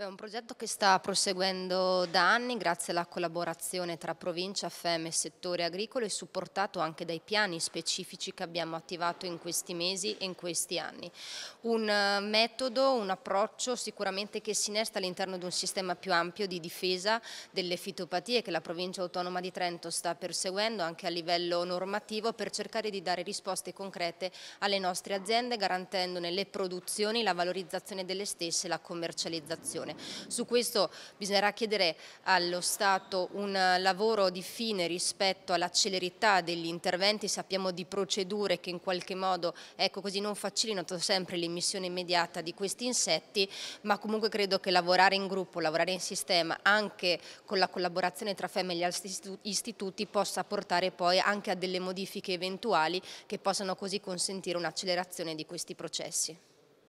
Beh, è un progetto che sta proseguendo da anni grazie alla collaborazione tra provincia, FEM e settore agricolo e supportato anche dai piani specifici che abbiamo attivato in questi mesi e in questi anni. Un eh, metodo, un approccio sicuramente che si innesta all'interno di un sistema più ampio di difesa delle fitopatie che la provincia autonoma di Trento sta perseguendo anche a livello normativo per cercare di dare risposte concrete alle nostre aziende garantendone le produzioni, la valorizzazione delle stesse e la commercializzazione situazione. Su questo bisognerà chiedere allo Stato un eh, lavoro di fine rispetto alla celerità degli interventi, sappiamo di procedure che in qualche modo ecco così, non facilitano sempre l'emissione immediata di questi insetti, ma comunque credo che lavorare in gruppo, lavorare in sistema, anche con la collaborazione tra FEM e gli altri istituti possa portare poi anche a delle modifiche eventuali che possano così consentire un'accelerazione di questi processi.